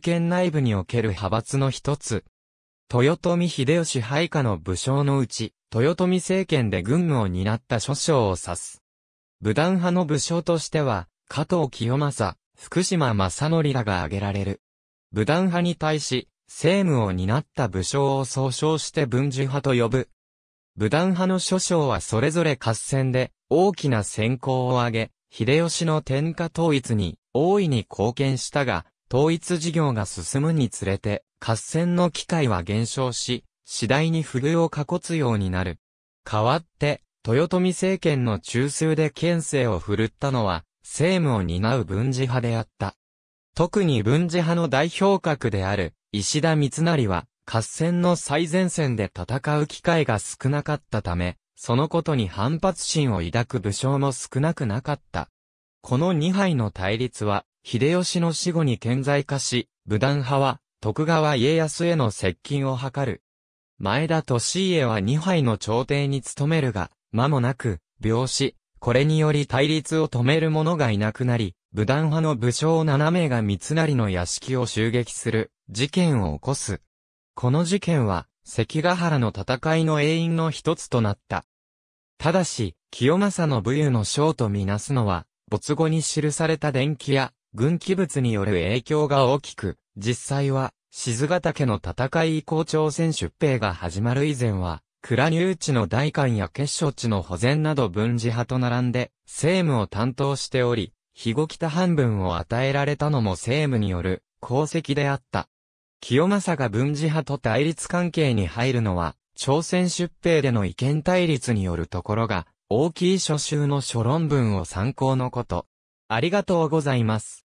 権内部における派閥の一つ。豊臣秀吉配下の武将のうち、豊臣政権で軍務を担った諸将を指す。武断派の武将としては、加藤清正、福島正則らが挙げられる。武断派に対し、政務を担った武将を総称して文殊派と呼ぶ。武断派の諸将はそれぞれ合戦で大きな戦功を挙げ、秀吉の天下統一に大いに貢献したが、統一事業が進むにつれて、合戦の機会は減少し、次第に不遇を囲つようになる。代わって、豊臣政権の中枢で県政を振るったのは、政務を担う文治派であった。特に文治派の代表格である、石田三成は、合戦の最前線で戦う機会が少なかったため、そのことに反発心を抱く武将も少なくなかった。この二敗の対立は、秀吉の死後に顕在化し、武断派は、徳川家康への接近を図る。前田利家は2杯の朝廷に勤めるが、間もなく、病死、これにより対立を止める者がいなくなり、武断派の武将7名が三成の屋敷を襲撃する、事件を起こす。この事件は、関ヶ原の戦いの永因の一つとなった。ただし、清正の武勇の将とみなすのは、没後に記された伝記や、軍記物による影響が大きく、実際は、静ヶ岳の戦い以降朝鮮出兵が始まる以前は、倉入地の代官や結晶地の保全など分治派と並んで、政務を担当しており、肥後北半分を与えられたのも政務による功績であった。清正が分治派と対立関係に入るのは、朝鮮出兵での意見対立によるところが、大きい書集の諸論文を参考のこと。ありがとうございます。